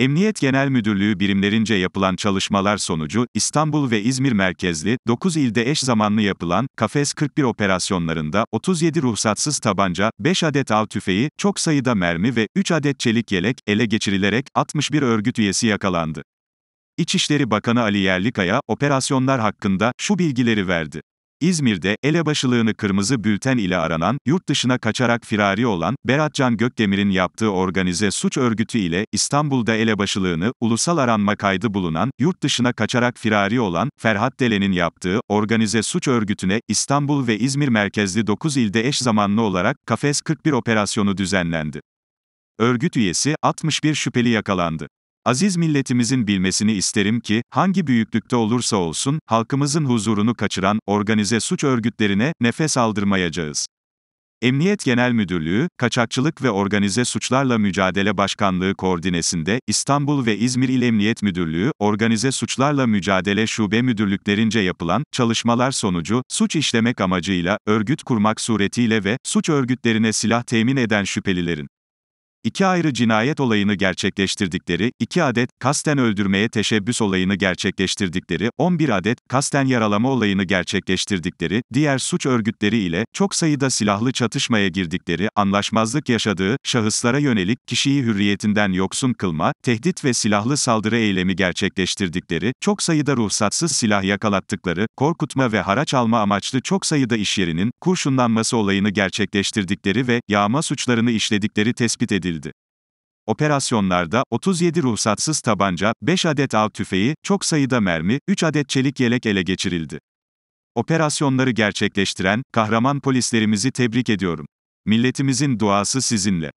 Emniyet Genel Müdürlüğü birimlerince yapılan çalışmalar sonucu, İstanbul ve İzmir merkezli, 9 ilde eş zamanlı yapılan, Kafes 41 operasyonlarında, 37 ruhsatsız tabanca, 5 adet av tüfeği, çok sayıda mermi ve 3 adet çelik yelek, ele geçirilerek, 61 örgüt üyesi yakalandı. İçişleri Bakanı Ali Yerlikaya, operasyonlar hakkında, şu bilgileri verdi. İzmir'de, elebaşılığını kırmızı bülten ile aranan, yurt dışına kaçarak firari olan, Beratcan Gökdemir'in yaptığı organize suç örgütü ile, İstanbul'da elebaşılığını, ulusal aranma kaydı bulunan, yurt dışına kaçarak firari olan, Ferhat Delen'in yaptığı, organize suç örgütüne, İstanbul ve İzmir merkezli 9 ilde eş zamanlı olarak, Kafes 41 operasyonu düzenlendi. Örgüt üyesi, 61 şüpheli yakalandı. Aziz milletimizin bilmesini isterim ki, hangi büyüklükte olursa olsun, halkımızın huzurunu kaçıran, organize suç örgütlerine, nefes aldırmayacağız. Emniyet Genel Müdürlüğü, Kaçakçılık ve Organize Suçlarla Mücadele Başkanlığı koordinesinde, İstanbul ve İzmir İl Emniyet Müdürlüğü, Organize Suçlarla Mücadele Şube Müdürlüklerince yapılan çalışmalar sonucu, suç işlemek amacıyla, örgüt kurmak suretiyle ve suç örgütlerine silah temin eden şüphelilerin İki ayrı cinayet olayını gerçekleştirdikleri, iki adet, kasten öldürmeye teşebbüs olayını gerçekleştirdikleri, 11 adet, kasten yaralama olayını gerçekleştirdikleri, diğer suç örgütleri ile, çok sayıda silahlı çatışmaya girdikleri, anlaşmazlık yaşadığı, şahıslara yönelik, kişiyi hürriyetinden yoksun kılma, tehdit ve silahlı saldırı eylemi gerçekleştirdikleri, çok sayıda ruhsatsız silah yakalattıkları, korkutma ve haraç alma amaçlı çok sayıda işyerinin, kurşunlanması olayını gerçekleştirdikleri ve, yağma suçlarını işledikleri tespit edildi edildi. Operasyonlarda 37 ruhsatsız tabanca, 5 adet av tüfeği, çok sayıda mermi, 3 adet çelik yelek ele geçirildi. Operasyonları gerçekleştiren kahraman polislerimizi tebrik ediyorum. Milletimizin duası sizinle.